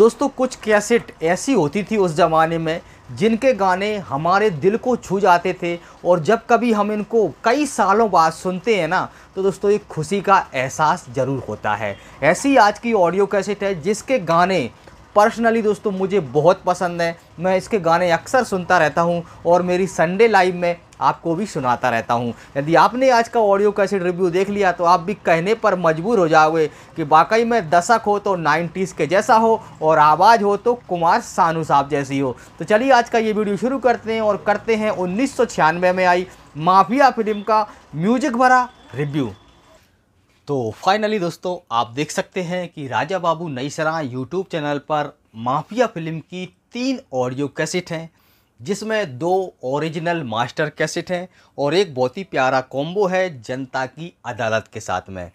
दोस्तों कुछ कैसेट ऐसी होती थी उस ज़माने में जिनके गाने हमारे दिल को छू जाते थे और जब कभी हम इनको कई सालों बाद सुनते हैं ना तो दोस्तों एक खुशी का एहसास ज़रूर होता है ऐसी आज की ऑडियो कैसेट है जिसके गाने पर्सनली दोस्तों मुझे बहुत पसंद है मैं इसके गाने अक्सर सुनता रहता हूँ और मेरी संडे लाइव में आपको भी सुनाता रहता हूँ यदि आपने आज का ऑडियो कैसेट रिव्यू देख लिया तो आप भी कहने पर मजबूर हो जाओगे कि वाकई में दशक हो तो नाइन्टीज़ के जैसा हो और आवाज़ हो तो कुमार सानू साहब जैसी हो तो चलिए आज का ये वीडियो शुरू करते हैं और करते हैं उन्नीस में आई माफिया फिल्म का म्यूजिक भरा रिव्यू तो फाइनली दोस्तों आप देख सकते हैं कि राजा Babu Naisara YouTube channel पर माफिया फिल्म की तीन ऑडियो कैसेट हैं जिसमें दो ओरिजिनल मास्टर कैसेट हैं और एक बहुत ही प्यारा कॉम्बो है जनता की अदालत के साथ में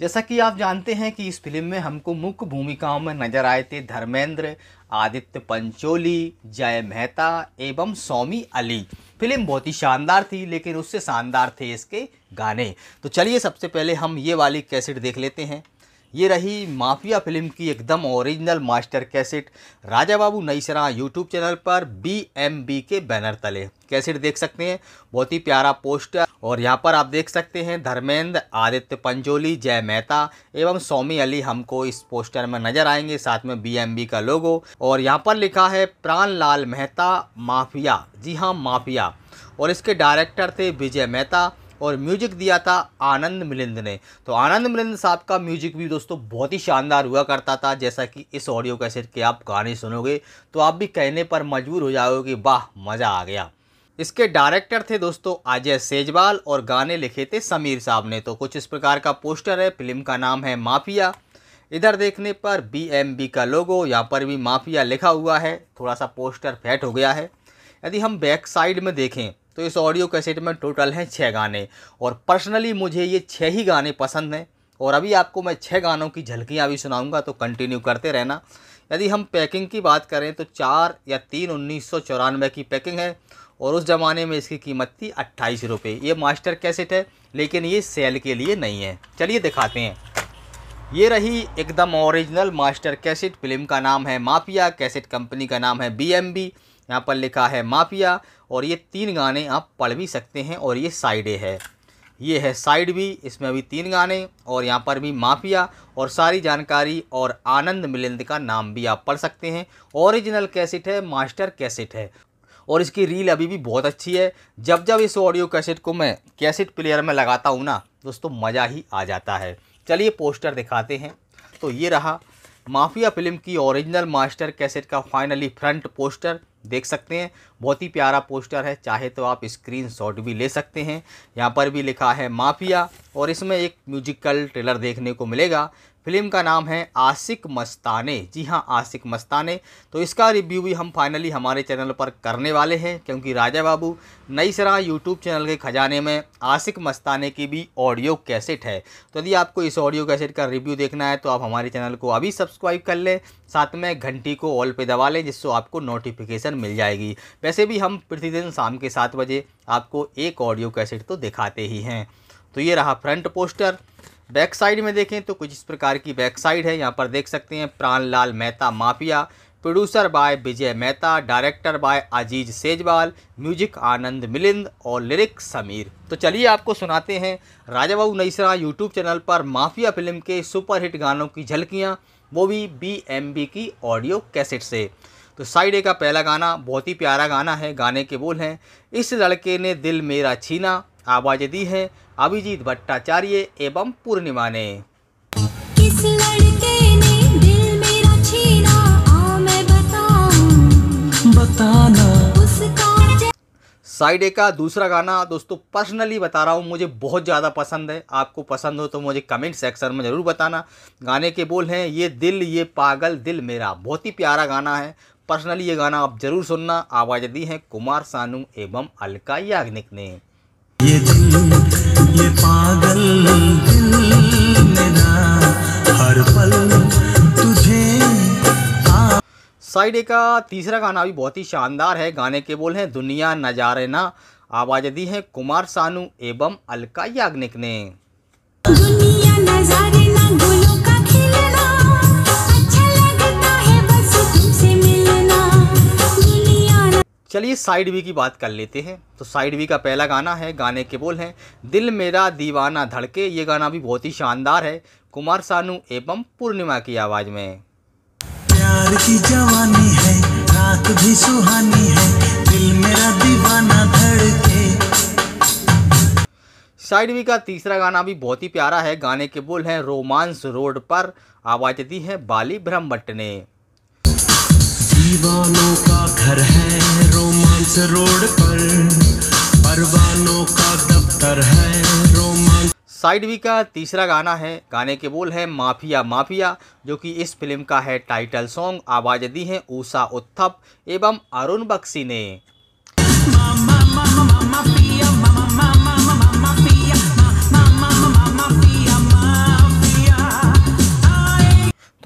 जैसा कि आप जानते हैं कि इस फिल्म में हमको मुख्य भूमिकाओं में नजर आए थे धर्मेंद्र आदित्य पंचोली जय मेहता एवं सौमी अली फिल्म बहुत ही शानदार थी लेकिन उससे शानदार थे इसके गाने तो चलिए सबसे पहले हम ये वाली कैसेट देख लेते हैं ये रही माफिया फिल्म की एकदम original master cassette Raja Babu Naisara YouTube channel पर बी एम बी के बैनर तले कैसेट देख सकते हैं बहुत ही प्यारा पोस्टर और यहाँ पर आप देख सकते हैं धर्मेंद्र आदित्य पंजोली जय मेहता एवं सौमी अली हमको इस पोस्टर में नजर आएंगे साथ में बीएमबी का लोगो और यहाँ पर लिखा है प्राण लाल मेहता माफिया जी हाँ माफिया और इसके डायरेक्टर थे विजय मेहता और म्यूजिक दिया था आनंद मिलिंद ने तो आनंद मिलिंद साहब का म्यूजिक भी दोस्तों बहुत ही शानदार हुआ करता था जैसा कि इस ऑडियो कैसेट के आप गाने सुनोगे तो आप भी कहने पर मजबूर हो जाओगे कि वाह मज़ा आ गया इसके डायरेक्टर थे दोस्तों अजय सेजवाल और गाने लिखे थे समीर साहब ने तो कुछ इस प्रकार का पोस्टर है फिल्म का नाम है माफिया इधर देखने पर बी का लोगो यहाँ पर भी माफिया लिखा हुआ है थोड़ा सा पोस्टर फैट हो गया है यदि हम बैक साइड में देखें तो इस ऑडियो कैसेट में टोटल हैं छः गाने और पर्सनली मुझे ये छः ही गाने पसंद हैं और अभी आपको मैं छः गानों की झलकियाँ भी सुनाऊँगा तो कंटिन्यू करते रहना यदि हम पैकिंग की बात करें तो चार या तीन उन्नीस सौ चौरानवे की पैकिंग है और उस ज़माने में इसकी कीमत थी अट्ठाईस रुपये ये मास्टर कैसेट है लेकिन ये सेल के लिए नहीं है चलिए दिखाते हैं ये रही एकदम ओरिजिनल मास्टर कैसेट फिल्म का नाम है माफिया कैसेट कंपनी का नाम है बी यहाँ पर लिखा है माफिया और ये तीन गाने आप पढ़ भी सकते हैं और ये साइड ए है ये है साइड भी इसमें अभी तीन गाने और यहाँ पर भी माफिया और सारी जानकारी और आनंद मिलिंद का नाम भी आप पढ़ सकते हैं ओरिजिनल कैसेट है मास्टर कैसेट है और इसकी रील अभी भी बहुत अच्छी है जब जब इस ऑडियो कैसेट को मैं कैसेट प्लेयर में लगाता हूँ ना दोस्तों मज़ा ही आ जाता है चलिए पोस्टर दिखाते हैं तो ये रहा माफिया फिल्म की ओरिजिनल मास्टर कैसेट का फाइनली फ्रंट पोस्टर देख सकते हैं बहुत ही प्यारा पोस्टर है चाहे तो आप स्क्रीन शॉट भी ले सकते हैं यहाँ पर भी लिखा है माफिया और इसमें एक म्यूजिकल ट्रेलर देखने को मिलेगा फिल्म का नाम है आशिक मस्ताने जी हाँ आशिक मस्ताने तो इसका रिव्यू भी हम फाइनली हमारे चैनल पर करने वाले हैं क्योंकि राजा Babu Naisara YouTube channel के खजाने में आशिक मस्ताने की भी ऑडियो कैसेट है तो यदि आपको इस ऑडियो कैसेट का रिव्यू देखना है तो आप हमारे चैनल को अभी सब्सक्राइब कर लें साथ में घंटी को ऑल पे दबा लें जिससे आपको नोटिफिकेशन मिल जाएगी वैसे भी हम प्रतिदिन शाम के सात बजे आपको एक ऑडियो कैसेट तो दिखाते ही हैं तो ये रहा फ्रंट पोस्टर बैक साइड में देखें तो कुछ इस प्रकार की बैक साइड है यहाँ पर देख सकते हैं Pran Lal Mehta Mafia producer by Vijay Mehta director by Aziz Sejwal music Anand Milind और लिरिक समीर तो चलिए आपको सुनाते हैं राजा बाबू नईसरा यूट्यूब चैनल पर माफिया फिल्म के सुपरहिट गानों की झलकियाँ वो भी बी की ऑडियो कैसेट से तो साइड ए का पहला गाना बहुत ही प्यारा गाना है गाने के बोल हैं इस लड़के ने दिल मेरा छीना आवाज़ दी है अभिजीत भट्टाचार्य एवं पूर्णिमा ने साइडे का दूसरा गाना दोस्तों पर्सनली बता रहा हूँ मुझे बहुत ज़्यादा पसंद है आपको पसंद हो तो मुझे कमेंट सेक्शन में ज़रूर बताना गाने के बोल हैं ये दिल ये पागल दिल मेरा बहुत ही प्यारा गाना है पर्सनली ये गाना आप ज़रूर सुनना आवाज़ दी है कुमार सानू एवं अलका याग्निक ने ये पागल दिल मेरा हर पल तुझे साइड का तीसरा गाना भी बहुत ही शानदार है गाने के बोल हैं दुनिया नजारे ना आवाज़ दी है कुमार सानू एवं अलका याग्निक ने दुनिया नजारे ना चलिए साइड बी की बात कर लेते हैं तो साइड बी का पहला गाना है गाने के बोल हैं दिल मेरा दीवाना धड़के ये गाना भी बहुत ही शानदार है कुमार सानू एवं पूर्णिमा की आवाज़ में प्यार की जवानी है रात भी सुहानी है दिल मेरा दीवाना धड़के साइड बी का तीसरा गाना भी बहुत ही प्यारा है गाने के बोल हैं रोमांस रोड पर आवाज़ दी है बाली ब्रह्म ने दीवानों का घर है रोमांस रोड पर परवानों का दफ्तर है रोमांस साइड वी का तीसरा गाना है गाने के बोल है माफिया माफिया जो कि इस फिल्म का है टाइटल सॉन्ग आवाज़ दी है ऊषा उत्थप एवं अरुण बक्सी ने मा, मा, मा,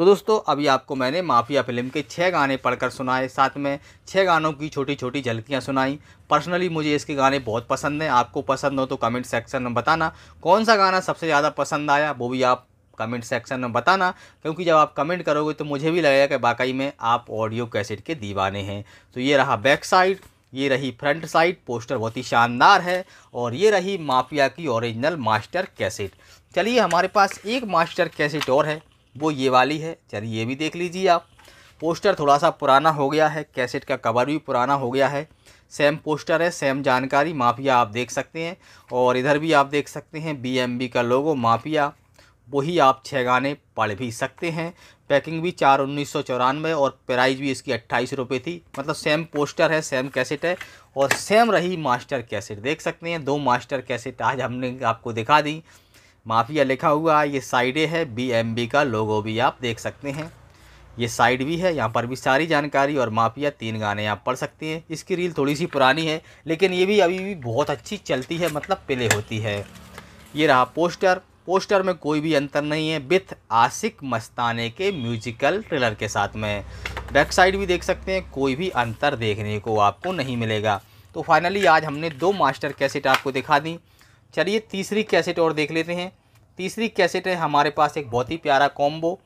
तो दोस्तों अभी आपको मैंने माफिया फिल्म के छः गाने पढ़कर सुनाए साथ में छः गानों की छोटी छोटी झलकियाँ सुनाई पर्सनली मुझे इसके गाने बहुत पसंद हैं आपको पसंद हो तो कमेंट सेक्शन में बताना कौन सा गाना सबसे ज़्यादा पसंद आया वो भी आप कमेंट सेक्शन में बताना क्योंकि जब आप कमेंट करोगे तो मुझे भी लगेगा कि वाकई में आप ऑडियो कैसेट के दीवाने हैं तो ये रहा बैक साइड ये रही फ्रंट साइड पोस्टर बहुत ही शानदार है और ये रही माफिया की ओरिजिनल मास्टर कैसेट चलिए हमारे पास एक मास्टर कैसेट और है वो ये वाली है चलिए ये भी देख लीजिए आप पोस्टर थोड़ा सा पुराना हो गया है कैसेट का कवर भी पुराना हो गया है सेम पोस्टर है सेम जानकारी माफिया आप देख सकते हैं और इधर भी आप देख सकते हैं बीएमबी का लोगो माफिया वही आप छः गाने पढ़ भी सकते हैं पैकिंग भी चार उन्नीस सौ चौरानवे और प्राइस भी इसकी अट्ठाईस रुपये थी मतलब सेम पोस्टर है सेम कैसेट है और सेम रही मास्टर कैसेट देख सकते हैं दो मास्टर कैसेट आज हमने आपको दिखा दी माफिया लिखा हुआ है ये साइडें है बीएमबी का लोगो भी आप देख सकते हैं ये साइड भी है यहाँ पर भी सारी जानकारी और माफिया तीन गाने आप पढ़ सकते हैं इसकी रील थोड़ी सी पुरानी है लेकिन ये भी अभी भी बहुत अच्छी चलती है मतलब प्ले होती है ये रहा पोस्टर पोस्टर में कोई भी अंतर नहीं है विथ आसिक मस्ताने के म्यूजिकल ट्रेलर के साथ में बैक साइड भी देख सकते हैं कोई भी अंतर देखने को आपको नहीं मिलेगा तो फाइनली आज हमने दो मास्टर कैसेट आपको दिखा दी चलिए तीसरी कैसेट और देख लेते हैं तीसरी कैसेट है हमारे पास एक बहुत ही प्यारा कॉम्बो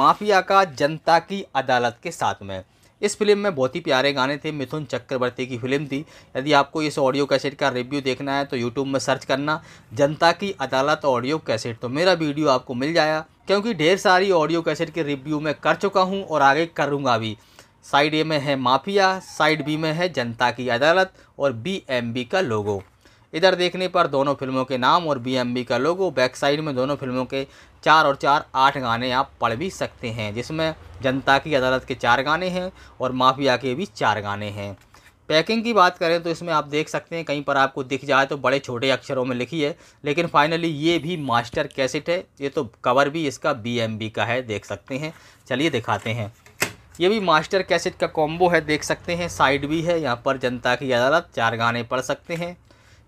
माफिया का जनता की अदालत के साथ में इस फिल्म में बहुत ही प्यारे गाने थे मिथुन चक्रवर्ती की फिल्म थी यदि आपको इस ऑडियो कैसेट का रिव्यू देखना है तो यूट्यूब में सर्च करना जनता की अदालत ऑडियो कैसेट तो मेरा वीडियो आपको मिल जाएगा क्योंकि ढेर सारी ऑडियो कैसेट के रिव्यू मैं कर चुका हूँ और आगे करूँगा भी साइड ए में है माफिया साइड बी में है जनता की अदालत और बी एम बी का लोगो इधर देखने पर दोनों फिल्मों के नाम और बी का लोगो बैक साइड में दोनों फिल्मों के चार और चार आठ गाने आप पढ़ भी सकते हैं जिसमें जनता की अदालत के चार गाने हैं और माफिया के भी चार गाने हैं पैकिंग की बात करें तो इसमें आप देख सकते हैं कहीं पर आपको दिख जाए तो बड़े छोटे अक्षरों में लिखी है लेकिन फाइनली ये भी मास्टर कैसेट है ये तो कवर भी इसका बी का है देख सकते हैं चलिए दिखाते हैं ये भी मास्टर कैसेट का कॉम्बो है देख सकते हैं साइड भी है यहाँ पर जनता की अदालत चार गाने पढ़ सकते हैं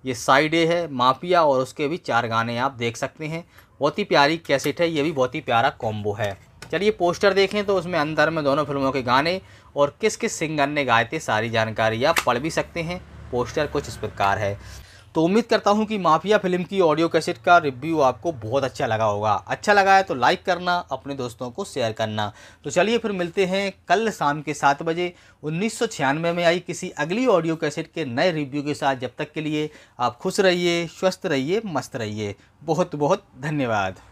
ये साइड ए है माफिया और उसके भी चार गाने आप देख सकते हैं बहुत ही प्यारी कैसेट है ये भी बहुत ही प्यारा कॉम्बो है चलिए पोस्टर देखें तो उसमें अंदर में दोनों फिल्मों के गाने और किस किस सिंगर ने गाए थे सारी जानकारी आप पढ़ भी सकते हैं पोस्टर कुछ इस प्रकार है तो उम्मीद करता हूँ कि माफिया फिल्म की ऑडियो कैसेट का रिव्यू आपको बहुत अच्छा लगा होगा अच्छा लगा है तो लाइक करना अपने दोस्तों को शेयर करना तो चलिए फिर मिलते हैं कल शाम के सात बजे उन्नीस में आई किसी अगली ऑडियो कैसेट के नए रिव्यू के साथ जब तक के लिए आप खुश रहिए स्वस्थ रहिए मस्त रहिए बहुत बहुत धन्यवाद